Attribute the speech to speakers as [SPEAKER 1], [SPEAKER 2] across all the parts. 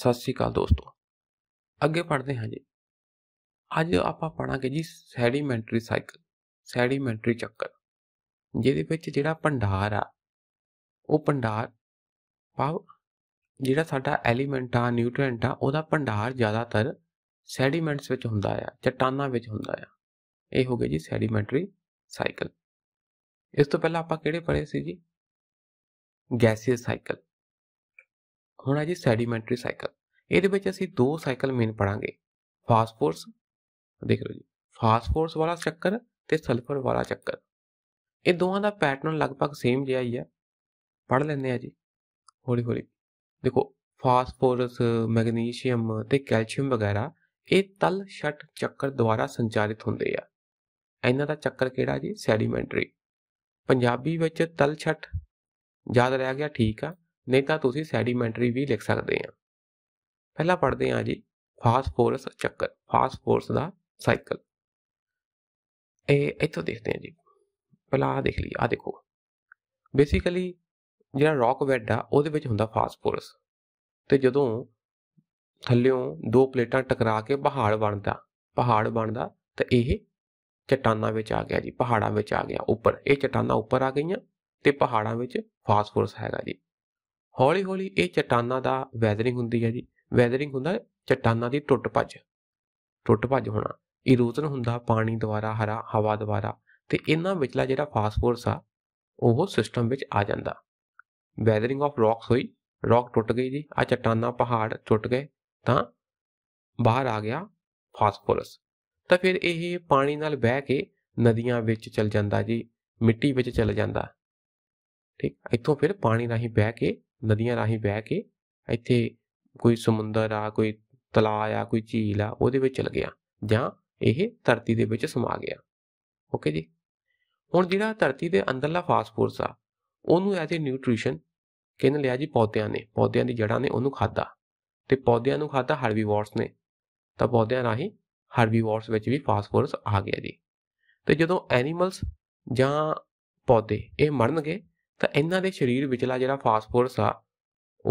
[SPEAKER 1] ਸਤਿ ਸ੍ਰੀ ਅਕਾਲ ਦੋਸਤੋ ਅੱਗੇ ਪੜ੍ਹਦੇ ਹਾਂ ਜੀ ਅੱਜ ਆਪਾਂ ਪੜਾਂਗੇ ਜੀ ਸੈਡੀਮੈਂਟਰੀ ਸਾਈਕਲ ਸੈਡੀਮੈਂਟਰੀ ਚੱਕਰ ਜਿਹਦੇ ਵਿੱਚ ਜਿਹੜਾ ਭੰਡਾਰ ਆ ਉਹ ਭੰਡਾਰ ਭਾਵ ਜਿਹੜਾ ਸਾਡਾ ਐਲੀਮੈਂਟ ਆ ਨਿਊਟ੍ਰੀਐਂਟ ਆ ਉਹਦਾ ਭੰਡਾਰ ਜ਼ਿਆਦਾਤਰ ਸੈਡੀਮੈਂਟਸ ਵਿੱਚ ਹੁੰਦਾ ਆ ਚਟਾਨਾਂ ਵਿੱਚ ਹੁੰਦਾ ਆ ਇਹ ਹੋ ਗਿਆ ਜੀ ਸੈਡੀਮੈਂਟਰੀ ਸਾਈਕਲ ਇਸ ਤੋਂ ਪਹਿਲਾਂ ਆਪਾਂ ਕਿਹੜੇ ਪੜ੍ਹੇ ਸੀ ਜੀ ਗੈਸੀਅਸ ਸਾਈਕਲ ਹੁਣ ਆ ਜੀ ਸੈਡੀਮੈਂਟਰੀ ਸਾਈਕਲ ਇਹਦੇ ਵਿੱਚ ਅਸੀਂ ਦੋ ਸਾਈਕਲ ਮੇਨ ਪੜਾਂਗੇ ਫਾਸਫੋਰਸ ਦੇਖ ਲਓ ਜੀ ਫਾਸਫੋਰਸ ਵਾਲਾ ਚੱਕਰ ਤੇ ਸਲਫਰ ਵਾਲਾ ਚੱਕਰ ਇਹ ਦੋਵਾਂ ਦਾ ਪੈਟਰਨ ਲਗਭਗ ਸੇਮ ਜਿਹਾ ਹੀ ਆ ਪੜ ਲੈਂਦੇ ਆ ਜੀ ਹੌਲੀ ਹੌਲੀ ਦੇਖੋ ਫਾਸਫੋਰਸ ਮੈਗਨੀਸ਼ੀਅਮ ਤੇ ਕੈਲਸ਼ੀਅਮ ਵਗੈਰਾ ਇਹ ਤਲ ਛਟ ਚੱਕਰ ਦੁਆਰਾ ਸੰਚਾਲਿਤ ਹੁੰਦੇ ਆ ਇਹਨਾਂ ਦਾ ਚੱਕਰ ਕਿਹੜਾ ਜੀ ਸੈਡੀਮੈਂਟਰੀ ਪੰਜਾਬੀ ਵਿੱਚ ਤਲ ਛਟ ਯਾਦ ਰਹਿ ਗਿਆ ਠੀਕ ਆ ਨਹੀਂ ਤਾਂ ਤੁਸੀਂ ਸੈਡੀਮੈਂਟਰੀ ਵੀ ਲਿਖ ਸਕਦੇ ਆ ਪਹਿਲਾਂ ਪੜ੍ਹਦੇ ਆ ਜੀ ਫਾਸਫੋਰਸ ਚੱਕਰ ਫਾਸਫੋਰਸ ਦਾ ਸਾਈਕਲ ਇਹ ਇੱਥੋਂ ਦੇਖਦੇ ਆ ਜੀ ਪਹਿਲਾਂ ਆ ਦੇਖ ਲਈ ਆ ਦੇਖੋ ਬੇਸਿਕਲੀ ਜਿਹੜਾ ਰੌਕ ਬੈਡ ਆ ਉਹਦੇ ਵਿੱਚ ਹੁੰਦਾ ਫਾਸਫੋਰਸ ਤੇ ਜਦੋਂ ਥੱਲਿਓਂ ਦੋ ਪਲੇਟਾਂ ਟਕਰਾ ਕੇ ਪਹਾੜ ਬਣਦਾ ਪਹਾੜ ਬਣਦਾ ਤੇ ਇਹ ਚਟਾਨਾਂ ਵਿੱਚ ਆ ਗਿਆ ਜੀ ਪਹਾੜਾਂ ਵਿੱਚ ਆ ਗਿਆ ਉੱਪਰ ਇਹ ਚਟਾਨਾਂ ਉੱਪਰ ਆ ਗਈਆਂ ਤੇ ਪਹਾੜਾਂ ਵਿੱਚ ਫਾਸਫੋਰਸ ਹੈਗਾ ਜੀ ਹੌਲੀ-ਹੌਲੀ ਇਹ ਚਟਾਨਾਂ ਦਾ ਵੈਦਰਿੰਗ ਹੁੰਦੀ ਹੈ ਜੀ ਵੈਦਰਿੰਗ ਹੁੰਦਾ ਚਟਾਨਾਂ ਦੀ ਟੁੱਟ ਭੱਜ ਟੁੱਟ ਭੱਜ ਹੋਣਾ ਇਰੋਜ਼ਨ ਹੁੰਦਾ ਪਾਣੀ ਦੁਆਰਾ ਹਰਾ ਹਵਾ ਦੁਆਰਾ ਤੇ ਇਹਨਾਂ ਵਿਚਲਾ ਜਿਹੜਾ ਫਾਸਫੋਰਸ ਆ ਉਹ ਸਿਸਟਮ ਵਿੱਚ ਆ ਜਾਂਦਾ ਵੈਦਰਿੰਗ ਆਫ ਰੌਕਸ ਹੋਈ ਰੌਕ ਟੁੱਟ ਗਈ ਜੀ ਆ ਚਟਾਨਾਂ ਪਹਾੜ ਟੁੱਟ ਗਏ ਤਾਂ ਬਾਹਰ ਆ ਗਿਆ ਫਾਸਫੋਰਸ ਤਾਂ ਫਿਰ ਇਹ ਪਾਣੀ ਨਾਲ ਵਹਿ ਕੇ ਨਦੀਆਂ ਵਿੱਚ ਚਲ ਜਾਂਦਾ ਜੀ ਮਿੱਟੀ ਵਿੱਚ ਚਲ ਜਾਂਦਾ ਠੀਕ ਇੱਥੋਂ ਫਿਰ ਪਾਣੀ ਨਾਲ ਹੀ ਵਹਿ ਕੇ ਨਦੀਆਂ ਰਾਹੀਂ ਵਹਿ ਕੇ ਇੱਥੇ ਕੋਈ ਸਮੁੰਦਰ ਆ ਕੋਈ ਤਲਾਅ ਆ ਕੋਈ ਝੀਲ ਆ ਉਹਦੇ ਵਿੱਚ ਚਲ ਗਿਆ ਜਾਂ ਇਹ ਧਰਤੀ ਦੇ ਵਿੱਚ ਸਮਾ ਗਿਆ ਓਕੇ ਜੀ ਹੁਣ ਜਿਹੜਾ ਧਰਤੀ ਦੇ ਅੰਦਰਲਾ ਫਾਸਫੋਰਸ ਆ ਉਹਨੂੰ ਐਜ਼ ਅ ਨਿਊਟ੍ਰੀਸ਼ਨ ਕਿਨ ਲਿਆ ਜੀ ਪੌਦਿਆਂ ਨੇ ਪੌਦਿਆਂ ਦੀ ਜੜਾਂ ਨੇ ਉਹਨੂੰ ਖਾਦਾ ਤੇ ਪੌਦਿਆਂ ਨੂੰ ਖਾਦਾ ਹਰਬੀਵੋਰਸ ਨੇ ਤਾਂ ਪੌਦਿਆਂ ਰਾਹੀਂ ਹਰਬੀਵੋਰਸ ਵਿੱਚ ਵੀ ਫਾਸਫੋਰਸ ਆ ਗਿਆ ਜੀ ਤੇ ਜਦੋਂ ਐਨੀਮਲਸ ਜਾਂ ਪੌਦੇ ਇਹ ਮਰਨਗੇ ਤਾਂ ਇਹਨਾਂ ਦੇ ਸਰੀਰ ਵਿਚਲਾ ਜਿਹੜਾ ਫਾਸਫੋਰਸ ਆ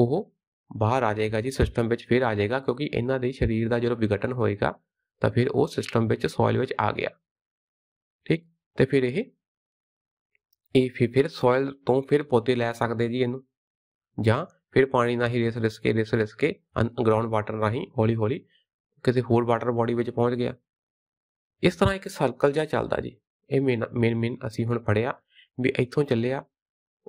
[SPEAKER 1] ਉਹ ਬਾਹਰ ਆ ਜਾਏਗਾ ਜੀ ਸਿਸਟਮ ਵਿੱਚ ਫਿਰ ਆ ਜਾਏਗਾ ਕਿਉਂਕਿ ਇਹਨਾਂ ਦੇ ਸਰੀਰ ਦਾ ਜਦੋਂ ਵਿਗਟਨ ਹੋਏਗਾ ਤਾਂ ਫਿਰ ਉਹ ਸਿਸਟਮ ਵਿੱਚ ਸੋਇਲ ਵਿੱਚ ਆ ਗਿਆ ਠੀਕ ਤੇ ਫਿਰ ਇਹ ਇਹ ਫਿਰ ਸੋਇਲ ਤੋਂ ਫਿਰ ਪੌਦੇ ਲੈ ਸਕਦੇ ਜੀ ਇਹਨੂੰ ਜਾਂ ਫਿਰ ਪਾਣੀ ਨਾਲ ਹੀ ਰੇਸ ਰਿਸ ਕੇ ਰੇਸ ਰਿਸ ਕੇ ਗਰਾਊਂਡ ਵਾਟਰ ਰਾਹੀਂ ਹੌਲੀ ਹੌਲੀ ਕਿਸੇ ਹੋਰ ਵਾਟਰ ਬਾਡੀ ਵਿੱਚ ਪਹੁੰਚ ਗਿਆ ਇਸ ਤਰ੍ਹਾਂ ਇੱਕ ਸਰਕਲ ਜਿਹਾ ਚੱਲਦਾ ਜੀ ਇਹ ਮੇਨ ਮੇਨ ਅਸੀਂ ਹੁਣ ਪੜਿਆ ਵੀ ਇੱਥੋਂ ਚੱਲਿਆ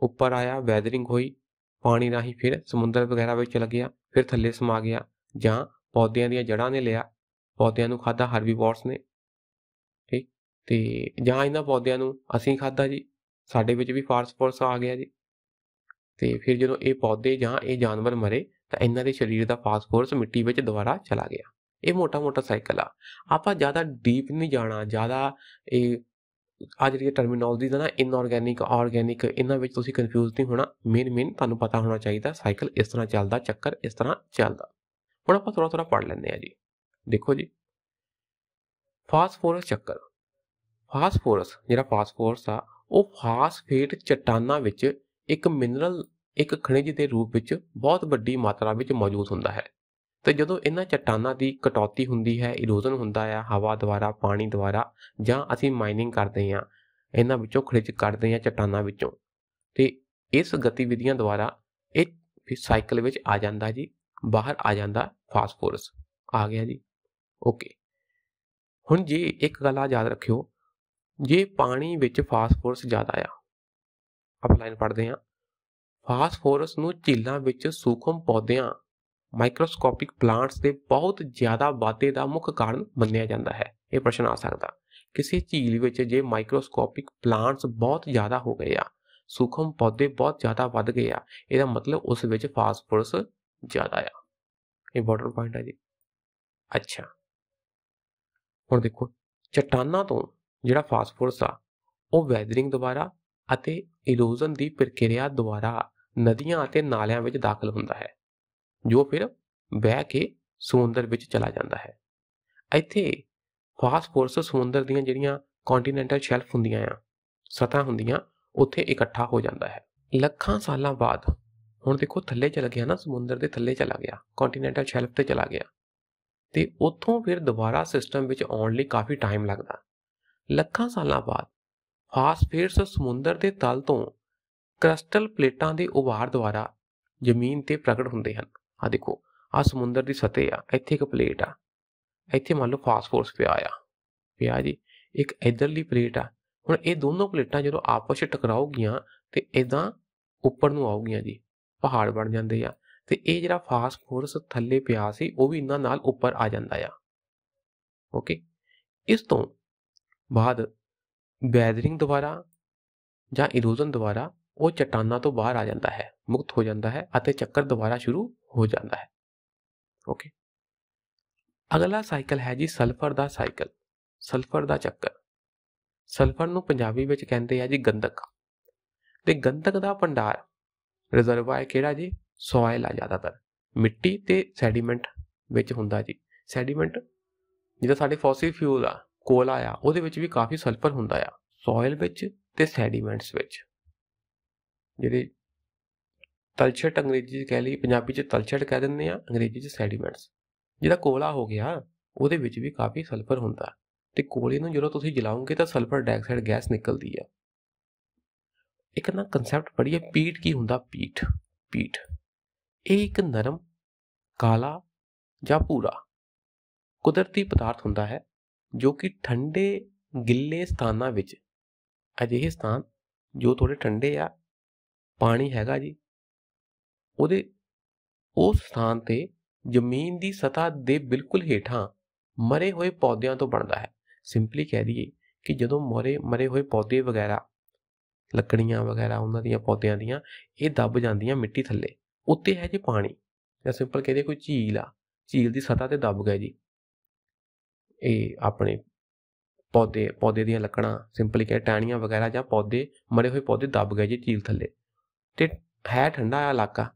[SPEAKER 1] ਉੱਪਰ ਆਇਆ ਵੈਦਰਿੰਗ ਹੋਈ ਪਾਣੀ ਰਾਹੀਂ ਫਿਰ ਸਮੁੰਦਰ ਵਗੈਰਾ ਵਿੱਚ ਚਲਾ ਗਿਆ ਫਿਰ ਥੱਲੇ ਸਮਾ ਗਿਆ ਜਾਂ ਪੌਦਿਆਂ ਦੀਆਂ ਜੜਾਂ ਨੇ ਲਿਆ ਪੌਦਿਆਂ ਨੂੰ ਖਾਦਾ ਹਰਬੀਵੋਰਸ ਨੇ ਠੀਕ ਤੇ ਜਾਂ ਇਹਨਾਂ ਪੌਦਿਆਂ ਨੂੰ ਅਸੀਂ ਖਾਦਾ ਜੀ ਸਾਡੇ ਵਿੱਚ ਵੀ ਫਾਸਫੋਰਸ ਆ ਗਿਆ ਜੀ ਤੇ ਫਿਰ ਜਦੋਂ ਇਹ ਪੌਦੇ ਜਾਂ ਇਹ ਜਾਨਵਰ ਮਰੇ ਤਾਂ ਇਹਨਾਂ ਦੇ ਸਰੀਰ ਦਾ ਫਾਸਫੋਰਸ ਮਿੱਟੀ ਵਿੱਚ ਦੁਬਾਰਾ ਚਲਾ ਗਿਆ ਇਹ ਮੋਟਾ-ਮੋਟਾ ਸਾਈਕਲ ਆ ਆਪਾਂ ਜ਼ਿਆਦਾ ਡੀਪ ਨਹੀਂ ਜਾਣਾ ਜ਼ਿਆਦਾ ਇਹ ਆ ਜਿਹੜੀ ਟਰਮੀਨੋਲੋਜੀ ਦਾ ਨਾ ਇਨਆਰਗੈਨਿਕ ਆਰਗੈਨਿਕ ਇਹਨਾਂ ਵਿੱਚ ਤੁਸੀਂ ਕਨਫਿਊਜ਼ ਨਹੀਂ ਹੋਣਾ ਮੇਨ ਮੇਨ ਤੁਹਾਨੂੰ ਪਤਾ ਹੋਣਾ ਚਾਹੀਦਾ ਸਾਈਕਲ ਇਸ ਤਰ੍ਹਾਂ ਚੱਲਦਾ ਚੱਕਰ ਇਸ ਤਰ੍ਹਾਂ ਚੱਲਦਾ ਹੁਣ ਆਪਾਂ ਥੋੜਾ ਥੋੜਾ ਪੜ ਲੈਂਦੇ ਆ ਜੀ ਦੇਖੋ ਜੀ ਫਾਸਫੋਰਸ ਚੱਕਰ ਫਾਸਫੋਰਸ ਜਿਹੜਾ ਫਾਸਫੋਰਸ ਆ ਉਹ ਫਾਸਫੇਟ ਚਟਾਨਾਂ ਵਿੱਚ ਇੱਕ ਮਿਨਰਲ ਇੱਕ ਖਣਿਜ ਦੇ ਰੂਪ ਵਿੱਚ ਬਹੁਤ ਵੱਡੀ ਮਾਤਰਾ ਵਿੱਚ ਮੌਜੂਦ ਹੁੰਦਾ ਹੈ ਤੇ ਜਦੋਂ ਇਹਨਾਂ ਚਟਾਨਾਂ ਦੀ ਕਟੌਤੀ ਹੁੰਦੀ ਹੈ ਇਰੋਜ਼ਨ ਹੁੰਦਾ ਆ ਹਵਾ ਦੁਆਰਾ ਪਾਣੀ ਦੁਆਰਾ ਜਾਂ ਅਸੀਂ ਮਾਈਨਿੰਗ ਕਰਦੇ ਹਾਂ ਇਹਨਾਂ ਵਿੱਚੋਂ ਖਣਿਜ ਕੱਢਦੇ ਹਾਂ ਚਟਾਨਾਂ ਵਿੱਚੋਂ ਤੇ ਇਸ ਗਤੀਵਿਧੀਆਂ ਦੁਆਰਾ ਇਹ ਸਾਈਕਲ ਵਿੱਚ ਆ ਜਾਂਦਾ ਜੀ ਬਾਹਰ ਆ ਜਾਂਦਾ ਫਾਸਫੋਰਸ ਆ ਗਿਆ ਜੀ ਓਕੇ ਹੁਣ ਜੀ ਇੱਕ ਗੱਲ ਆ ਯਾਦ ਰੱਖਿਓ ਜੇ ਪਾਣੀ ਵਿੱਚ ਫਾਸਫੋਰਸ ਜ਼ਿਆਦਾ ਆ ਆਪਾਂ ਲਾਈਨ ਪੜਦੇ ਹਾਂ ਫਾਸਫੋਰਸ ਨੂੰ ਝੀਲਾਂ ਵਿੱਚ ਸੂਖਮ ਪੌਦਿਆਂ ਮਾਈਕਰੋਸਕੋਪਿਕ ਪਲਾਂਟਸ ਦੇ ਬਹੁਤ ਜ਼ਿਆਦਾ ਵਾਧੇ ਦਾ ਮੁੱਖ ਕਾਰਨ ਮੰਨਿਆ ਜਾਂਦਾ ਹੈ ਇਹ ਪ੍ਰਸ਼ਨ ਆ ਸਕਦਾ ਕਿਸੇ ਝੀਲ ਵਿੱਚ ਜੇ ਮਾਈਕਰੋਸਕੋਪਿਕ ਪਲਾਂਟਸ ਬਹੁਤ ਜ਼ਿਆਦਾ ਹੋ ਗਏ ਆ ਸੂਖਮ ਪੌਦੇ ਬਹੁਤ ਜ਼ਿਆਦਾ ਵੱਧ ਗਏ ਆ ਇਹਦਾ ਮਤਲਬ ਉਸ ਵਿੱਚ ਫਾਸਫੋਰਸ ਜ਼ਿਆਦਾ ਆ ਇੰਪੋਰਟੈਂਟ ਪੁਆਇੰਟ ਹੈ ਜੀ ਅੱਛਾ ਹੁਣ ਦੇਖੋ ਚਟਾਨਾਂ ਤੋਂ ਜਿਹੜਾ ਫਾਸਫੋਰਸ ਆ ਉਹ ਵੈਦਰਿੰਗ ਦੁਆਰਾ ਅਤੇ ਇਰੋਜ਼ਨ ਦੀ ਪ੍ਰਕਿਰਿਆ ਦੁਆਰਾ ਨਦੀਆਂ ਅਤੇ ਨਾਲਿਆਂ ਵਿੱਚ ਦਾਖਲ ਹੁੰਦਾ ਹੈ ਜੋ ਫਿਰ ਬਹਿ ਕੇ ਸਮੁੰਦਰ ਵਿੱਚ ਚਲਾ ਜਾਂਦਾ ਹੈ ਇੱਥੇ ਫਾਸਫੋਰਸ ਸਮੁੰਦਰ ਦੀਆਂ ਜਿਹੜੀਆਂ ਕੰਟੀਨੈਂਟਲ ਸ਼ੈਲਫ ਹੁੰਦੀਆਂ ਆ ਸਤਾ ਹੁੰਦੀਆਂ ਉੱਥੇ ਇਕੱਠਾ ਹੋ ਜਾਂਦਾ ਹੈ ਲੱਖਾਂ ਸਾਲਾਂ ਬਾਅਦ ਹੁਣ ਦੇਖੋ ਥੱਲੇ ਚਲਾ ਗਿਆ ਨਾ ਸਮੁੰਦਰ ਦੇ ਥੱਲੇ ਚਲਾ ਗਿਆ ਕੰਟੀਨੈਂਟਲ ਸ਼ੈਲਫ ਤੇ ਚਲਾ ਗਿਆ ਤੇ ਉੱਥੋਂ ਫਿਰ ਦੁਬਾਰਾ ਸਿਸਟਮ ਵਿੱਚ ਆਉਣ ਲਈ ਕਾਫੀ ਟਾਈਮ ਲੱਗਦਾ ਲੱਖਾਂ ਸਾਲਾਂ ਬਾਅਦ ਫਾਸਫੇਰਸ ਸਮੁੰਦਰ ਦੇ ਤਲ ਤੋਂ ਕ੍ਰਿਸਟਲ ਪਲੇਟਾਂ ਦੇ ਉਭਾਰ ਦੁਆਰਾ ਜ਼ਮੀਨ ਤੇ ਪ੍ਰਗਟ ਹੁੰਦੇ ਹਨ ਆ ਦੇਖੋ ਆ ਸਮੁੰਦਰ ਦੀ ਸਤਹ ਆ ਇੱਥੇ ਇੱਕ ਪਲੇਟ ਆ ਇੱਥੇ ਮੰਨ ਲਓ ਫਾਸਫੋਰਸ ਪਿਆ ਆ ਪਿਆ ਜੀ ਇੱਕ ਇਧਰਲੀ ਪਲੇਟ ਆ ਹੁਣ ਇਹ ਦੋਨੋਂ ਪਲੇਟਾਂ ਜਦੋਂ ਆਪਸ ਵਿੱਚ ਟਕਰਾਉਗੀਆਂ ਤੇ ਇਦਾਂ ਉੱਪਰ ਨੂੰ ਆਉਗੀਆਂ ਜੀ ਪਹਾੜ ਬਣ ਜਾਂਦੇ ਆ ਤੇ ਇਹ ਜਿਹੜਾ ਫਾਸਫੋਰਸ ਥੱਲੇ ਪਿਆ ਸੀ ਉਹ ਵੀ ਇਹਨਾਂ ਨਾਲ ਉੱਪਰ ਆ ਜਾਂਦਾ ਆ ਓਕੇ ਇਸ ਤੋਂ ਬਾਅਦ ਵੈਦਰਿੰਗ ਦੁਆਰਾ ਜਾਂ ਇਰੋਜ਼ਨ ਦੁਆਰਾ ਉਹ ਚਟਾਨਾਂ ਤੋਂ ਬਾਹਰ ਆ ਜਾਂਦਾ ਹੈ ਮੁਕਤ ਹੋ ਜਾਂਦਾ ਹੈ ਅਤੇ ਚੱਕਰ ਦੁਬਾਰਾ ਸ਼ੁਰੂ ਹੋ ਜਾਂਦਾ ਹੈ ਓਕੇ ਅਗਲਾ ਸਾਈਕਲ ਹੈ ਜੀ ਸਲਫਰ ਦਾ ਸਾਈਕਲ ਸਲਫਰ ਦਾ ਚੱਕਰ ਸਲਫਰ ਨੂੰ ਪੰਜਾਬੀ ਵਿੱਚ ਕਹਿੰਦੇ ਆ ਜੀ ਗੰਧਕ ਤੇ ਗੰਧਕ ਦਾ ਭੰਡਾਰ ਰਿਜ਼ਰਵਾਇਰ ਕਿਹੜਾ ਜੀ ਸੋਇਲ ਆ ਜ਼ਿਆਦਾਤਰ ਮਿੱਟੀ ਤੇ ਸੈਡੀਮੈਂਟ ਵਿੱਚ ਹੁੰਦਾ ਜੀ ਸੈਡੀਮੈਂਟ ਜਿਹਦਾ ਸਾਡੇ ਫੋਸਿਲ ਫਿਊਲ ਆ ਕੋਲਾ ਆ ਉਹਦੇ ਵਿੱਚ ਵੀ ਕਾਫੀ ਸਲਫਰ ਹੁੰਦਾ ਆ ਸੋਇਲ ਵਿੱਚ ਤੇ ਸੈਡੀਮੈਂਟਸ ਵਿੱਚ ਜਿਹੜੇ ਤਲਛਟ ਅੰਗਰੇਜ਼ੀ ਚ ਕਹਿ ਲਈ ਪੰਜਾਬੀ ਚ ਤਲਛਟ ਕਹਿ ਦਿੰਦੇ ਆ ਅੰਗਰੇਜ਼ੀ ਚ ਸੈਡੀਮੈਂਟਸ ਜਿਹਦਾ ਕੋਲਾ ਹੋ ਗਿਆ ਉਹਦੇ ਵਿੱਚ ਵੀ ਕਾਫੀ ਸਲਫਰ ਹੁੰਦਾ ਤੇ ਕੋਲੇ ਨੂੰ ਜਦੋਂ ਤੁਸੀਂ ਜਲਾਉਂਗੇ ਤਾਂ ਸਲਫਰ ਡਾਈਆਕਸਾਈਡ ਗੈਸ ਨਿਕਲਦੀ ਆ ਇੱਕ ਨਾ ਕਨਸੈਪਟ ਪੜੀਏ ਪੀਟ ਕੀ ਹੁੰਦਾ ਪੀਟ ਪੀਟ ਇਹ ਇੱਕ ਨਰਮ ਕਾਲਾ ਜਾਂ ਪੂਰਾ ਕੁਦਰਤੀ ਪਦਾਰਥ ਹੁੰਦਾ ਹੈ ਜੋ ਕਿ ਠੰਡੇ ਗਿੱਲੇ ਸਥਾਨਾਂ ਵਿੱਚ ਅਜਿਹੇ ਸਥਾਨ ਜੋ ਥੋੜੇ ਠੰਡੇ ਆ ਪਾਣੀ ਹੈਗਾ ਜੀ ਉਹਦੇ ਉਸ ਸਥਾਨ ਤੇ ਜ਼ਮੀਨ ਦੀ ਸਤਾ ਦੇ ਬਿਲਕੁਲ ਹੇਠਾਂ ਮਰੇ ਹੋਏ ਪੌਦਿਆਂ ਤੋਂ ਬਣਦਾ ਹੈ ਸਿੰਪਲੀ ਕਹਿ ਦਈਏ ਕਿ ਜਦੋਂ ਮਰੇ ਮਰੇ ਹੋਏ ਪੌਦੇ ਵਗੈਰਾ ਲੱਕੜੀਆਂ ਵਗੈਰਾ ਉਹਨਾਂ ਦੀਆਂ ਪੌਦਿਆਂ ਦੀਆਂ ਇਹ ਦੱਬ ਜਾਂਦੀਆਂ ਮਿੱਟੀ ਥੱਲੇ ਉੱਤੇ ਹੈ ਜੇ ਪਾਣੀ ਜਾਂ ਸਿੰਪਲ ਕਹਦੇ ਕੋਈ ਝੀਲ ਆ ਝੀਲ ਦੀ ਸਤਾ ਤੇ ਦੱਬ ਗਿਆ ਜੀ ਇਹ ਆਪਣੇ ਪੌਦੇ ਪੌਦੇ ਦੀਆਂ ਲੱਕੜਾਂ ਸਿੰਪਲੀ ਕਹੇ ਟਾਣੀਆਂ ਵਗੈਰਾ ਜਾਂ ਪੌਦੇ ਮਰੇ ਹੋਏ ਪੌਦੇ ਦੱਬ ਗਏ ਜੀ ਝੀਲ ਥੱਲੇ ਤੇ ਹੈ ਠੰਡਾ ਇਲਾਕਾ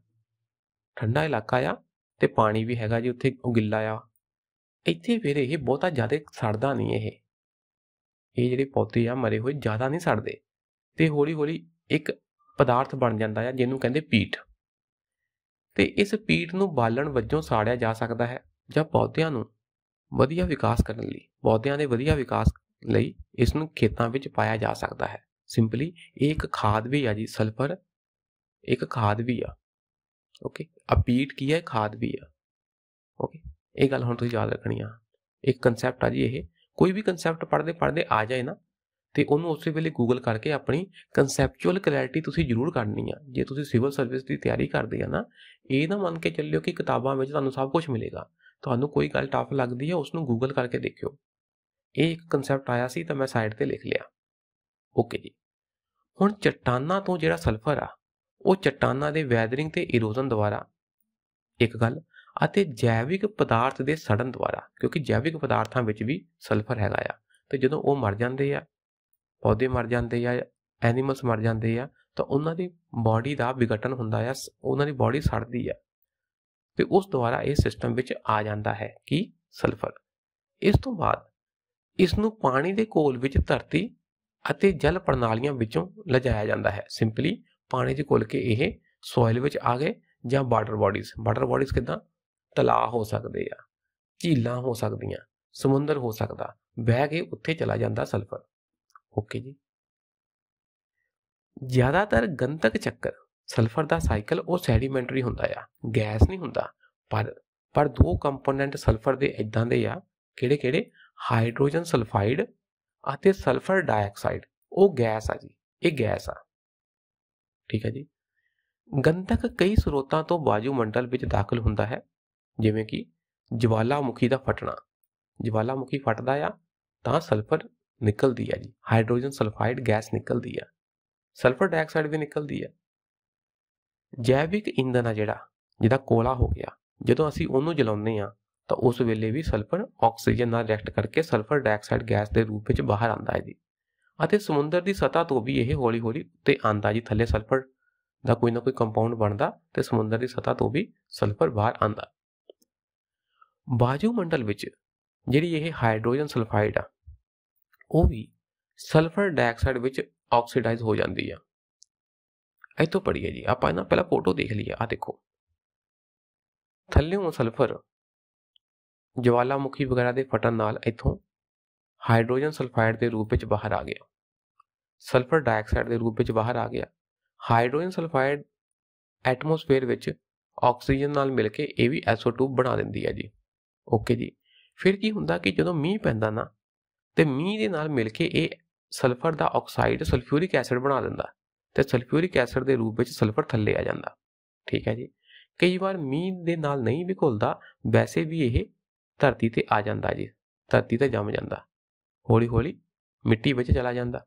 [SPEAKER 1] ਠੰਡਾ ਇਲਾਕਾ ਆ ਤੇ ਪਾਣੀ ਵੀ ਹੈਗਾ ਜੀ ਉੱਥੇ ਉਹ ਗਿੱਲਾ ਆ ਇੱਥੇ ਫਿਰ ਇਹ ਬਹੁਤਾ ਜ਼ਿਆਦਾ ਸੜਦਾ ਨਹੀਂ ਇਹ ਇਹ ਜਿਹੜੇ ਪੌਦੇ ਆ ਮਰੇ ਹੋਏ ਜ਼ਿਆਦਾ ਨਹੀਂ ਸੜਦੇ ਤੇ ਹੌਲੀ ਹੌਲੀ ਇੱਕ ਪਦਾਰਥ ਬਣ ਜਾਂਦਾ ਆ ਜਿਹਨੂੰ ਕਹਿੰਦੇ ਪੀਟ ਤੇ ਇਸ ਪੀਟ ਨੂੰ ਬਾਲਣ ਵਜੋਂ ਸਾੜਿਆ ਜਾ ਸਕਦਾ ਹੈ ਜਾਂ ਪੌਦਿਆਂ ਨੂੰ ਵਧੀਆ ਵਿਕਾਸ ਕਰਨ ਲਈ ਪੌਦਿਆਂ ਦੇ ਵਧੀਆ ਵਿਕਾਸ ਲਈ ਇਸ ਨੂੰ ਖੇਤਾਂ ਵਿੱਚ ਪਾਇਆ ਜਾ ਸਕਦਾ ਹੈ ਸਿੰਪਲੀ ਇਹ ਇੱਕ ਖਾਦ ਵੀ ਆ ਜੀ ਸਲਫਰ ਇੱਕ ਖਾਦ ਵੀ ਆ ਓਕੇ ਆ ਪੀਟ ਕੀ ਹੈ ਖਾਦ ਵੀ ਆ ਓਕੇ ਇਹ ਗੱਲ ਹੁਣ ਤੁਸੀਂ ਯਾਦ ਰੱਖਣੀ ਆ ਇੱਕ ਕਨਸੈਪਟ ਆ ਜੀ ਇਹ ਕੋਈ ਵੀ ਕਨਸੈਪਟ ਪੜ੍ਹਦੇ ਪੜ੍ਹਦੇ ਆ ਜਾਏ ਨਾ ਤੇ ਉਹਨੂੰ ਉਸੇ ਵੇਲੇ ਗੂਗਲ ਕਰਕੇ ਆਪਣੀ ਕਨਸੈਪਚੁਅਲ ਕਲੈਰਿਟੀ ਤੁਸੀਂ ਜ਼ਰੂਰ ਕਰਨੀ ਆ ਜੇ ਤੁਸੀਂ ਸਿਵਲ ਸਰਵਿਸ ਦੀ ਤਿਆਰੀ ਕਰਦੇ ਆ ਨਾ ਇਹ ਨਾ ਮੰਨ ਕੇ ਚੱਲਿਓ ਕਿ ਕਿਤਾਬਾਂ ਵਿੱਚ ਤੁਹਾਨੂੰ ਸਭ ਕੁਝ ਮਿਲੇਗਾ ਤੁਹਾਨੂੰ ਕੋਈ ਗੱਲ ਟਫ ਲੱਗਦੀ ਹੈ ਉਸ ਨੂੰ ਗੂਗਲ ਕਰਕੇ ਦੇਖਿਓ ਇਹ ਇੱਕ ਕਨਸੈਪਟ ਆਇਆ ਸੀ ਤਾਂ ਮੈਂ ਸਾਈਡ ਤੇ ਲਿਖ ਲਿਆ ਓਕੇ ਜੀ ਹੁਣ ਚਟਾਨਾਂ ਤੋਂ ਜਿਹੜਾ ਸਲਫਰ ਆ ਉਹ ਚਟਾਨਾਂ ਦੇ ਵੈਦਰਿੰਗ ਤੇ ਇਰੋਜ਼ਨ ਦੁਆਰਾ ਇੱਕ ਗੱਲ ਅਤੇ ਜੈਵਿਕ ਪਦਾਰਥ ਦੇ ਸੜਨ ਦੁਆਰਾ ਕਿਉਂਕਿ ਜੈਵਿਕ ਪਦਾਰਥਾਂ ਵਿੱਚ ਵੀ ਸਲਫਰ ਹੈਗਾ ਆ ਤੇ ਜਦੋਂ ਉਹ ਮਰ ਜਾਂਦੇ ਆ ਪੌਦੇ ਮਰ ਜਾਂਦੇ ਆ ਐਨੀਮਲਸ ਮਰ ਜਾਂਦੇ ਆ ਤਾਂ ਉਹਨਾਂ ਦੀ ਬਾਡੀ ਦਾ ਵਿਗਟਨ ਹੁੰਦਾ ਆ ਉਹਨਾਂ ਦੀ ਬਾਡੀ ਸੜਦੀ ਆ ਤੇ ਉਸ ਦੁਆਰਾ ਇਹ ਸਿਸਟਮ ਵਿੱਚ ਆ ਜਾਂਦਾ ਹੈ ਕਿ ਸਲਫਰ ਇਸ ਤੋਂ ਬਾਅਦ ਇਸ ਨੂੰ ਪਾਣੀ ਦੇ ਕੋਲ ਵਿੱਚ ਧਰਤੀ ਅਤੇ ਜਲ ਪ੍ਰਣਾਲੀਆਂ ਵਿੱਚੋਂ ਲਜਾਇਆ ਜਾਂਦਾ ਹੈ ਸਿੰਪਲੀ ਪਾਣੀ 'ਚ ਘੁਲ ਕੇ ਇਹ ਸੋਇਲ ਵਿੱਚ ਆ ਗਏ ਜਾਂ ਵਾਟਰ ਬਾਡੀਜ਼ ਵਾਟਰ ਬਾਡੀਜ਼ ਕਿਦਾਂ ਤਲਾਹ ਹੋ ਸਕਦੇ ਆ ਝੀਲਾਂ ਹੋ ਸਕਦੀਆਂ ਸਮੁੰਦਰ ਹੋ ਸਕਦਾ ਵਹਿ ਕੇ ਉੱਥੇ ਚਲਾ ਜਾਂਦਾ ਸਲਫਰ ਓਕੇ ਜੀ ਜ਼ਿਆਦਾਤਰ ਗੰਤਕ ਚੱਕਰ ਸਲਫਰ ਦਾ ਸਾਈਕਲ ਉਹ ਸੈਡੀਮੈਂਟਰੀ ਹੁੰਦਾ ਆ ਗੈਸ ਨਹੀਂ ਹੁੰਦਾ ਪਰ ਪਰ ਦੋ ਕੰਪੋਨੈਂਟ ਸਲਫਰ ਦੇ ਇਦਾਂ ਦੇ ਆ ਕਿਹੜੇ ਕਿਹੜੇ ਹਾਈਡਰੋਜਨ ਸਲਫਾਈਡ ਅਤੇ ਸਲਫਰ ਡਾਈਆਕਸਾਈਡ ਉਹ ਗੈਸ ਆ ਜੀ ਇਹ ਗੈਸ ਆ ਠੀਕ ਹੈ ਜੀ ਗੰਧਕ ਕਈ ਸਰੋਤਾਂ ਤੋਂ ਬਾਜੂ ਮੰਡਲ ਵਿੱਚ ਦਾਖਲ ਹੁੰਦਾ ਹੈ ਜਿਵੇਂ ਕਿ ਜਵਾਲਾਮੁਖੀ ਦਾ ਫਟਣਾ ਜਵਾਲਾਮੁਖੀ ਫਟਦਾ ਆ ਤਾਂ ਸਲਫਰ ਨਿਕਲਦੀ ਆ ਜੀ ਹਾਈਡਰੋਜਨ ਸਲਫਾਈਡ ਗੈਸ ਨਿਕਲਦੀ ਆ ਸਲਫਰ ਡਾਈਆਕਸਾਈਡ ਵੀ ਨਿਕਲਦੀ ਆ ਜੈਵਿਕ ਇੰਧਨ ਆ ਜਿਹੜਾ ਜਿਹਦਾ ਕੋਲਾ ਹੋ ਗਿਆ ਜਦੋਂ ਅਸੀਂ ਉਹਨੂੰ ਜਲਾਉਂਦੇ ਆ ਤਾਂ ਉਸ ਵੇਲੇ ਵੀ ਸਲਫਰ ਆਕਸੀਜਨ ਨਾਲ ਰਿਐਕਟ ਕਰਕੇ ਸਲਫਰ ਡਾਈਆਕਸਾਈਡ ਗੈਸ ਦੇ ਰੂਪ ਵਿੱਚ ਬਾਹਰ ਆਉਂਦਾ ਹੈ ਜੀ ਅਤੇ ਸਮੁੰਦਰ ਦੀ ਸਤਾ ਤੋਂ ਵੀ ਇਹ ਹੌਲੀ-ਹੌਲੀ ਉੱਤੇ ਆਂਦਾ ਜੀ ਥੱਲੇ ਸਲਫਰ ਦਾ ਕੋਈ ਨਾ ਕੋਈ ਕੰਪਾਊਂਡ ਬਣਦਾ ਤੇ ਸਮੁੰਦਰ ਦੀ ਸਤਾ ਤੋਂ ਵੀ ਸਲਫਰ ਬਾਹਰ ਆਂਦਾ ਬਾਜੂ ਮੰਡਲ ਵਿੱਚ ਜਿਹੜੀ ਇਹ ਹਾਈਡਰੋਜਨ ਸਲਫਾਈਡ ਆ ਉਹ ਵੀ ਸਲਫਰ ਡਾਈਆਕਸਾਈਡ ਵਿੱਚ ਆਕਸੀਡਾਈਜ਼ ਹੋ ਜਾਂਦੀ ਆ ਇਥੋਂ ਪੜੀਏ ਜੀ ਆਪਾਂ ਇਹਨਾਂ ਪਹਿਲਾਂ ਫੋਟੋ ਦੇਖ ਲਈਏ ਆ ਦੇਖੋ ਥੱਲੇੋਂ ਸਲਫਰ ਜਵਾਲਾਮੁਖੀ ਵਗੈਰਾ ਦੇ ਫਟਣ ਨਾਲ ਇੱਥੋਂ ਹਾਈਡਰੋਜਨ ਸਲਫਾਈਡ ਦੇ ਰੂਪ ਵਿੱਚ ਬਾਹਰ ਆ ਗਿਆ ਸਲਫਰ ਡਾਈਆਕਸਾਈਡ ਦੇ ਰੂਪ ਵਿੱਚ ਬਾਹਰ ਆ ਗਿਆ ਹਾਈਡਰੋਜਨ ਸਲਫਾਈਡ ਐਟਮੋਸਫੇਅਰ ਵਿੱਚ ਆਕਸੀਜਨ ਨਾਲ ਮਿਲ ਕੇ ਇਹ ਵੀ SO2 ਬਣਾ ਦਿੰਦੀ ਹੈ ਜੀ ਓਕੇ ਜੀ ਫਿਰ ਕੀ ਹੁੰਦਾ ਕਿ ਜਦੋਂ ਮੀਂਹ ਪੈਂਦਾ ਨਾ ਤੇ ਮੀਂਹ ਦੇ ਨਾਲ ਮਿਲ ਕੇ ਇਹ ਸਲਫਰ ਦਾ ਆਕਸਾਈਡ ਸਲਫਿਊਰਿਕ ਐਸਿਡ ਬਣਾ ਦਿੰਦਾ ਤੇ ਸਲਫਿਊਰਿਕ ਐਸਿਡ ਦੇ ਰੂਪ ਵਿੱਚ ਸਲਫਰ ਥੱਲੇ ਆ ਜਾਂਦਾ ਠੀਕ ਹੈ ਜੀ ਕਈ ਵਾਰ ਮੀਂਹ ਦੇ ਨਾਲ ਨਹੀਂ ਵੀ ਘੁਲਦਾ ਵੈਸੇ ਵੀ ਇਹ ਧਰਤੀ ਤੇ ਆ ਜਾਂਦਾ ਜੀ ਧਰਤੀ ਤੇ ਜੰਮ ਜਾਂਦਾ ਹੌਲੀ ਹੌਲੀ ਮਿੱਟੀ ਵਿੱਚ ਚਲਾ ਜਾਂਦਾ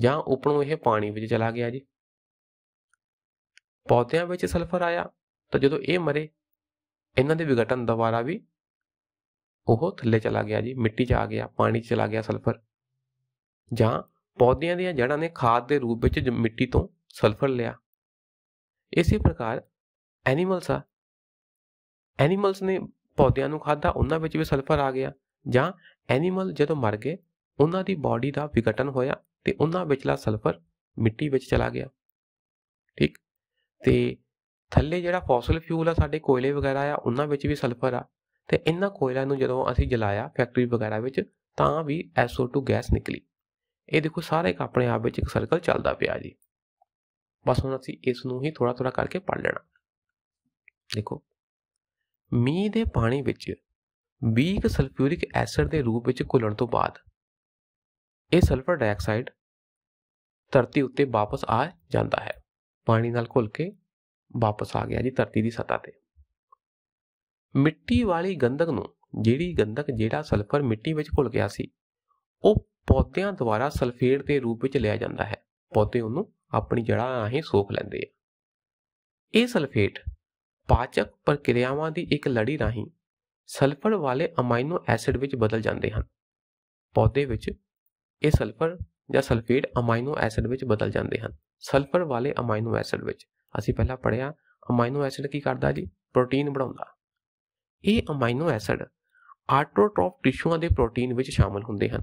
[SPEAKER 1] ਜਾਂ ਉਪਰੋਂ ਇਹ ਪਾਣੀ ਵਿੱਚ ਚਲਾ ਗਿਆ ਜੀ ਪੌਦਿਆਂ ਵਿੱਚ ਸਲਫਰ ਆਇਆ ਤਾਂ ਜਦੋਂ ਇਹ ਮਰੇ ਇਹਨਾਂ ਦੇ ਵਿਗਟਨ ਦੁਆਰਾ ਵੀ ਉਹ ਥੱਲੇ ਚਲਾ ਗਿਆ ਜੀ ਮਿੱਟੀ 'ਚ ਆ ਗਿਆ ਪਾਣੀ 'ਚ ਚਲਾ ਗਿਆ ਸਲਫਰ ਜਾਂ ਪੌਦਿਆਂ ਦੀਆਂ ਜੜ੍ਹਾਂ ਨੇ ਖਾਦ ਦੇ ਰੂਪ ਵਿੱਚ ਮਿੱਟੀ ਤੋਂ ਸਲਫਰ ਲਿਆ ਇਸੇ ਪ੍ਰਕਾਰ ਐਨੀਮਲਸ ਆ ਐਨੀਮਲਸ ਨੇ ਪੌਦਿਆਂ ਨੂੰ ਖਾਦਾ ਉਹਨਾਂ ਵਿੱਚ ਵੀ ਸਲਫਰ ਆ ਗਿਆ ਜਾਂ ਐਨੀਮਲ ਜਦੋਂ ਮਰ ਗਏ ਉਹਨਾਂ ਦੀ ਬਾਡੀ ਦਾ ਵਿਗਟਨ ਹੋਇਆ ਤੇ ਉਹਨਾਂ ਵਿਚਲਾ ਸਲਫਰ ਮਿੱਟੀ ਵਿੱਚ ਚਲਾ ਗਿਆ ਠੀਕ ਤੇ ਥੱਲੇ ਜਿਹੜਾ ਫੋਸਲ ਫਿਊਲ ਆ ਸਾਡੇ ਕੋਇਲੇ ਵਗੈਰਾ ਆ ਉਹਨਾਂ ਵਿੱਚ ਵੀ ਸਲਫਰ ਆ ਤੇ ਇਹਨਾਂ ਕੋਇਲਾ ਨੂੰ ਜਦੋਂ ਅਸੀਂ ਜਲਾਇਆ ਫੈਕਟਰੀ ਵਗੈਰਾ ਵਿੱਚ ਤਾਂ ਵੀ SO2 ਗੈਸ ਨਿਕਲੀ ਇਹ ਦੇਖੋ ਸਾਰੇ ਇੱਕ ਆਪਣੇ ਆਪ ਵਿੱਚ ਇੱਕ ਸਰਕਲ ਚੱਲਦਾ ਪਿਆ ਜੀ ਬਸ ਹੁਣ ਅਸੀਂ ਇਸ ਨੂੰ ਹੀ ਥੋੜਾ ਥੋੜਾ ਕਰਕੇ ਪੜ ਲੈਣਾ ਦੇਖੋ ਮੀਂਹ ਦੇ ਪਾਣੀ ਵਿੱਚ ਵੀਕ ਸਲਫਿਊਰਿਕ ਐਸਿਡ ਦੇ ਰੂਪ ਵਿੱਚ ਘੁਲਣ ਤੋਂ ਬਾਅਦ ਇਹ ਸਲਫਰ ਡਾਈਆਕਸਾਈਡ ਧਰਤੀ ਉੱਤੇ ਵਾਪਸ ਆ ਜਾਂਦਾ ਹੈ ਪਾਣੀ ਨਾਲ ਘੁਲ ਕੇ ਵਾਪਸ ਆ ਗਿਆ ਜੀ ਧਰਤੀ ਦੀ ਸਤਾ ਤੇ ਮਿੱਟੀ ਵਾਲੀ ਗੰਧਕ ਨੂੰ ਜਿਹੜੀ ਗੰਧਕ ਜਿਹੜਾ ਸਲਫਰ ਮਿੱਟੀ ਵਿੱਚ ਘੁਲ ਗਿਆ ਸੀ ਉਹ ਪੌਦਿਆਂ ਦੁਆਰਾ ਸਲਫੇਟ ਦੇ ਰੂਪ ਵਿੱਚ ਲਿਆ ਜਾਂਦਾ ਹੈ ਪੌਦੇ ਉਹਨੂੰ ਆਪਣੀ ਜੜਾਂ ਆਹੀਂ ਸੋਖ ਲੈਂਦੇ ਆ ਇਹ ਸਲਫੇਟ ਪਾਚਕ ਪ੍ਰਕਿਰਿਆਵਾਂ ਦੀ ਇੱਕ ਲੜੀ ਰਾਹੀਂ ਸਲਫਰ ਵਾਲੇ ਅਮਾਈਨੋ ਐਸਿਡ ਵਿੱਚ ਬਦਲ ਜਾਂਦੇ ਹਨ ਪੌਦੇ ਵਿੱਚ ਇਹ ਸਲਫਰ ਜਾਂ ਸਲਫੇਟ ਅਮਾਈਨੋ ਐਸਿਡ ਵਿੱਚ ਬਦਲ ਜਾਂਦੇ ਹਨ ਸਲਫਰ ਵਾਲੇ ਅਮਾਈਨੋ ਐਸਿਡ ਵਿੱਚ ਅਸੀਂ ਪਹਿਲਾਂ ਪੜਿਆ ਅਮਾਈਨੋ ਐਸਿਡ ਕੀ ਕਰਦਾ ਜੀ ਪ੍ਰੋਟੀਨ ਬਣਾਉਂਦਾ ਇਹ ਅਮਾਈਨੋ ਐਸਿਡ ਆਟੋਟ੍ਰੋਫ ਟਿਸ਼ੂਆਂ ਦੇ ਪ੍ਰੋਟੀਨ ਵਿੱਚ ਸ਼ਾਮਲ ਹੁੰਦੇ ਹਨ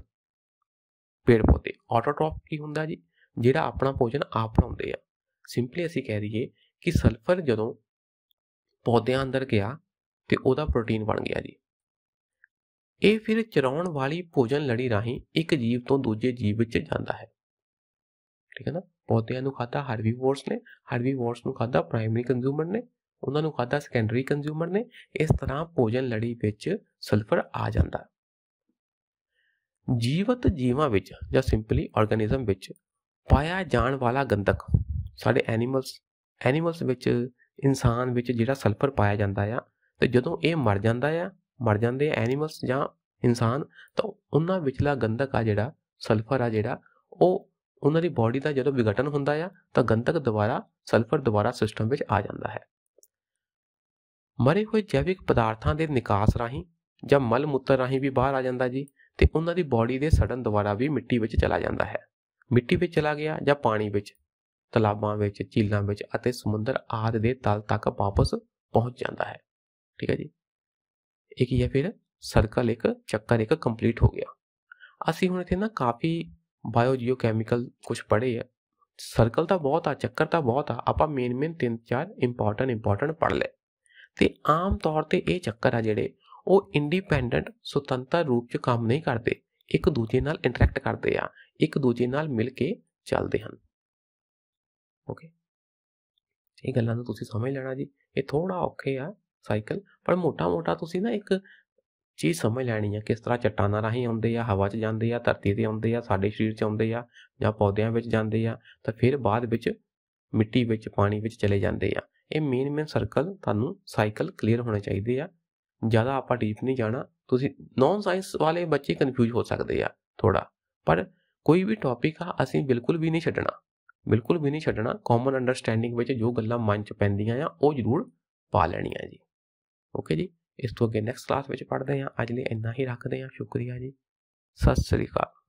[SPEAKER 1] ਪੇੜ ਪੌਦੇ ਆਟੋਟ੍ਰੋਫ ਕੀ ਹੁੰਦਾ ਜੀ ਜਿਹੜਾ ਆਪਣਾ ਭੋਜਨ ਆਪ ਬਣਾਉਂਦੇ ਆ ਸਿੰਪਲੀ ਅਸੀਂ ਕਹਿ ਦਈਏ ਕਿ ਸਲਫਰ ਜਦੋਂ ਪੌਦਿਆਂ ਅੰਦਰ ਗਿਆ ਤੇ ਉਹਦਾ ਪ੍ਰੋਟੀਨ ਬਣ ਗਿਆ ਜੀ ਇਹ ਫਿਰ ਚਰਾਉਣ ਵਾਲੀ ਭੋਜਨ ਲੜੀ ਰਾਹੀਂ ਇੱਕ ਜੀਵ ਤੋਂ ਦੂਜੇ ਜੀਵ ਵਿੱਚ ਜਾਂਦਾ ਹੈ ਠੀਕ ਹੈ ਨਾ ਪੌਦਿਆਂ ਨੂੰ ਖਾਦਾ ਹਰਬੀਵੋਰਸ ਨੇ ਹਰਬੀਵੋਰਸ ਨੂੰ ਖਾਦਾ ਪ੍ਰਾਇਮਰੀ ਕੰਜ਼ੂਮਰ ਨੇ ਉਹਨਾਂ ਨੂੰ ਖਾਦਾ ਸੈਕੰਡਰੀ ਕੰਜ਼ੂਮਰ ਨੇ ਇਸ ਤਰ੍ਹਾਂ ਭੋਜਨ ਲੜੀ ਵਿੱਚ ਸਲਫਰ ਆ ਜਾਂਦਾ ਜੀਵਤ ਜੀਵਾਂ ਵਿੱਚ ਜਾਂ ਸਿੰਪਲੀ ਆਰਗੇਨਿਜ਼ਮ ਵਿੱਚ ਪਾਇਆ ਜਾਣ ਵਾਲਾ ਗੰਧਕ ਸਾਡੇ ਐਨੀਮਲਸ ਐਨੀਮਲਸ ਵਿੱਚ ਇਨਸਾਨ ਵਿੱਚ ਜਿਹੜਾ ਸਲਫਰ ਪਾਇਆ ਜਾਂਦਾ ਆ ਤੇ ਜਦੋਂ ਇਹ ਮਰ ਜਾਂਦਾ ਆ ਮਰ ਜਾਂਦੇ ਐਨੀਮਲਸ ਜਾਂ ਇਨਸਾਨ ਤਾਂ ਉਹਨਾਂ ਵਿਚਲਾ ਗੰਧਕ ਆ ਜਿਹੜਾ ਸਲਫਰ ਆ ਜਿਹੜਾ ਉਹ ਉਹਨਾਂ ਦੀ ਬਾਡੀ ਦਾ ਜਦੋਂ ਵਿਗਟਨ ਹੁੰਦਾ ਆ ਤਾਂ ਗੰਧਕ ਦੁਬਾਰਾ ਸਲਫਰ ਦੁਬਾਰਾ ਸਿਸਟਮ ਵਿੱਚ ਆ ਜਾਂਦਾ ਹੈ ਮਰੇ ਹੋਏ ਜੈਵਿਕ ਪਦਾਰਥਾਂ ਦੇ ਨਿਕਾਸ ਰਾਹੀਂ ਜਾਂ ਮਲ ਮੂਤਰ ਰਾਹੀਂ ਵੀ ਬਾਹਰ ਆ ਜਾਂਦਾ ਜੀ ਤੇ ਉਹਨਾਂ ਦੀ ਬਾਡੀ ਦੇ ਸੜਨ ਦੁਆਰਾ ਵੀ ਮਿੱਟੀ ਵਿੱਚ ਚਲਾ ਜਾਂਦਾ ਹੈ ਮਿੱਟੀ ਵਿੱਚ ਚਲਾ ਗਿਆ ਜਾਂ ਪਾਣੀ ਵਿੱਚ ਤਲਾਬਾਂ ਵਿੱਚ ਝੀਲਾਂ ਵਿੱਚ ਅਤੇ ਸਮੁੰਦਰ ਆਦ ਦੇ ਤਲ ਤੱਕ ਵਾਪਸ ਪਹੁੰਚ ਜਾਂਦਾ ਹੈ ਠੀਕ ਹੈ ਜੀ ਇਹ ਕੀ ਹੈ ਫਿਰ ਸਰਕਲ ਇੱਕ ਚੱਕਰ ਇੱਕ ਕੰਪਲੀਟ ਹੋ ਗਿਆ ਅਸੀਂ ਹੁਣ ਇੱਥੇ ਨਾ ਕਾਫੀ ਬਾਇਓ ਜੀਓ ਕੈਮੀਕਲ ਕੁਝ ਪੜ੍ਹੇ ਆ ਸਰਕਲ ਤਾਂ ਬਹੁਤ ਆ ਚੱਕਰ ਤਾਂ ਬਹੁਤ ਆ ਆਪਾਂ ਮੇਨ ਮੇਨ ਤਿੰਨ ਚਾਰ ਇੰਪੋਰਟੈਂਟ ਇੰਪੋਰਟੈਂਟ ਪੜ੍ਹ ਲਏ ਤੇ ਆਮ ਤੌਰ ਤੇ ਇਹ ਚੱਕਰ ਆ ਜਿਹੜੇ ਉਹ ਇੰਡੀਪੈਂਡੈਂਟ ਸੁਤੰਤਰ ਰੂਪ 'ਚ ਕੰਮ ਨਹੀਂ ਕਰਦੇ ਇੱਕ ਦੂਜੇ ਨਾਲ ਇੰਟਰੈਕਟ ਕਰਦੇ ਆ ਇੱਕ ਦੂਜੇ ਨਾਲ ਮਿਲ ਕੇ ਚੱਲਦੇ ਹਨ ਓਕੇ ਇਹ ਗੱਲਾਂ ਨੂੰ ਤੁਸੀਂ ਸਮਝ ਲੈਣਾ ਜੀ ਇਹ ਥੋੜਾ ਔਖੇ ਆ ਸਾਈਕਲ ਪਰ ਮੋਟਾ-ਮੋਟਾ ਤੁਸੀਂ ਨਾ ਇੱਕ ਚੀਜ਼ ਸਮਝ ਲੈਣੀ ਹੈ ਕਿਸ ਤਰ੍ਹਾਂ ਚਟਾਨਾਂ ਰਾਹੀਂ ਆਉਂਦੇ ਆ ਹਵਾ 'ਚ ਜਾਂਦੇ ਆ ਧਰਤੀ ਤੇ ਆਉਂਦੇ ਆ ਸਾਡੇ ਸਰੀਰ 'ਚ ਆਉਂਦੇ ਆ ਜਾਂ ਪੌਦਿਆਂ ਵਿੱਚ ਜਾਂਦੇ ਆ ਤਾਂ ਫਿਰ ਬਾਅਦ ਵਿੱਚ ਮਿੱਟੀ ਵਿੱਚ ਪਾਣੀ ਵਿੱਚ ਚਲੇ ਜਾਂਦੇ ਆ ਇਹ ਮੇਨ ਮੇਨ ਸਰਕਲ ਤੁਹਾਨੂੰ ਸਾਈਕਲ ਕਲੀਅਰ ਹੋਣੇ ਚਾਹੀਦੇ ਆ ਜ਼ਿਆਦਾ ਆਪਾਂ ਡੀਪ ਨਹੀਂ ਜਾਣਾ ਤੁਸੀਂ ਨੌਨ ਸਾਇੰਸ ਵਾਲੇ ਬੱਚੇ ਕਨਫਿਊਜ਼ ਹੋ ਸਕਦੇ ਆ ਥੋੜਾ ਪਰ ਕੋਈ ਵੀ ਟੌਪਿਕ ਆ ਅਸੀਂ ਬਿਲਕੁਲ ਵੀ ਨਹੀਂ ਛੱਡਣਾ ਬਿਲਕੁਲ ਵੀ ਨਹੀਂ ਛੱਡਣਾ ਕਾਮਨ ਅੰਡਰਸਟੈਂਡਿੰਗ ਵਿੱਚ ਜੋ ਗੱਲਾਂ ਮਨ 'ਚ ਪੈਂਦੀਆਂ ਆ ਉਹ ਜ਼ਰੂਰ ਪਾ ਲੈਣੀਆਂ ਜੀ ਓਕੇ ਜੀ ਇਸ ਤੋਂ ਅੱਗੇ ਨੈਕਸਟ ਕਲਾਸ ਵਿੱਚ ਪੜ੍ਹਦੇ ਹਾਂ ਅੱਜ ਲਈ ਇੰਨਾ ਹੀ ਰੱਖਦੇ ਹਾਂ ਸ਼ੁਕਰੀਆ ਜੀ ਸਤਿ ਸ੍ਰੀ ਅਕਾਲ